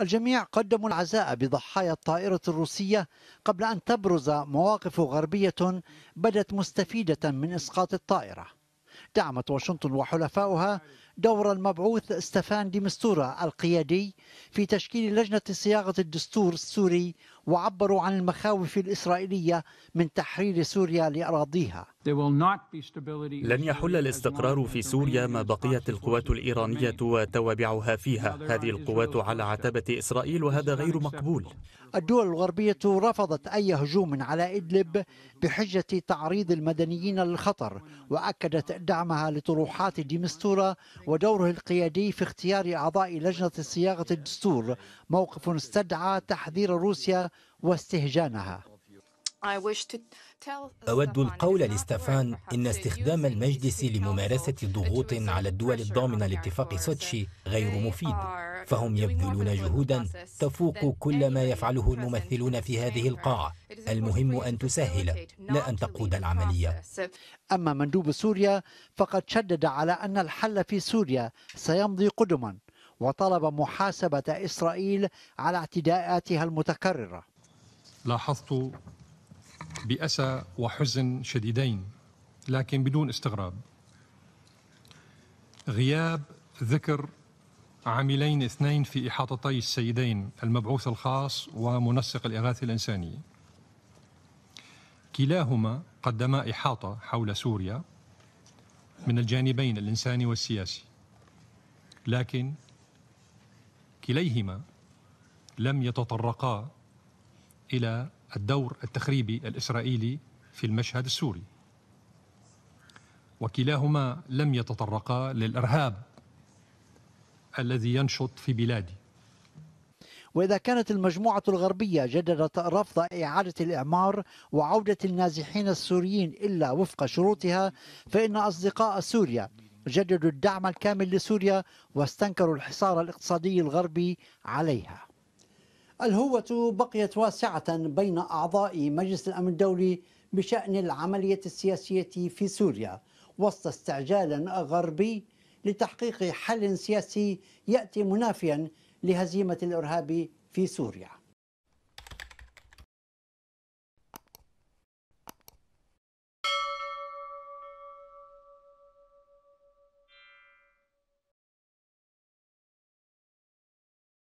الجميع قدموا العزاء بضحايا الطائرة الروسية قبل أن تبرز مواقف غربية بدت مستفيدة من إسقاط الطائرة دعمت واشنطن وحلفاؤها دور المبعوث ستيفان ديمستورا القيادي في تشكيل لجنة صياغة الدستور السوري وعبروا عن المخاوف الإسرائيلية من تحرير سوريا لأراضيها لن يحل الاستقرار في سوريا ما بقيت القوات الإيرانية وتوابعها فيها هذه القوات على عتبة إسرائيل وهذا غير مقبول الدول الغربية رفضت أي هجوم على إدلب بحجة تعريض المدنيين للخطر وأكدت دعمها لطروحات ديمستورا ودوره القيادي في اختيار أعضاء لجنة صياغة الدستور موقف استدعى تحذير روسيا واستهجانها أود القول لستفان إن استخدام المجلس لممارسة ضغوط على الدول الضامنة لاتفاق سوتشي غير مفيد فهم يبذلون جهودا تفوق كل ما يفعله الممثلون في هذه القاعة المهم أن تسهل لا أن تقود العملية أما مندوب سوريا فقد شدد على أن الحل في سوريا سيمضي قدما وطلب محاسبة إسرائيل على اعتداءاتها المتكررة لاحظت بأسى وحزن شديدين لكن بدون استغراب غياب ذكر عاملين اثنين في إحاطتي السيدين المبعوث الخاص ومنسق الإغاثة الإنسانية كلاهما قدما إحاطة حول سوريا من الجانبين الإنساني والسياسي لكن كليهما لم يتطرقا إلى الدور التخريبي الإسرائيلي في المشهد السوري وكلاهما لم يتطرقا للإرهاب الذي ينشط في بلادي وإذا كانت المجموعة الغربية جددت رفض إعادة الإعمار وعودة النازحين السوريين إلا وفق شروطها فإن أصدقاء سوريا جددوا الدعم الكامل لسوريا واستنكروا الحصار الاقتصادي الغربي عليها الهوة بقيت واسعة بين أعضاء مجلس الأمن الدولي بشأن العملية السياسية في سوريا وسط استعجال غربي لتحقيق حل سياسي يأتي منافيا لهزيمة الإرهاب في سوريا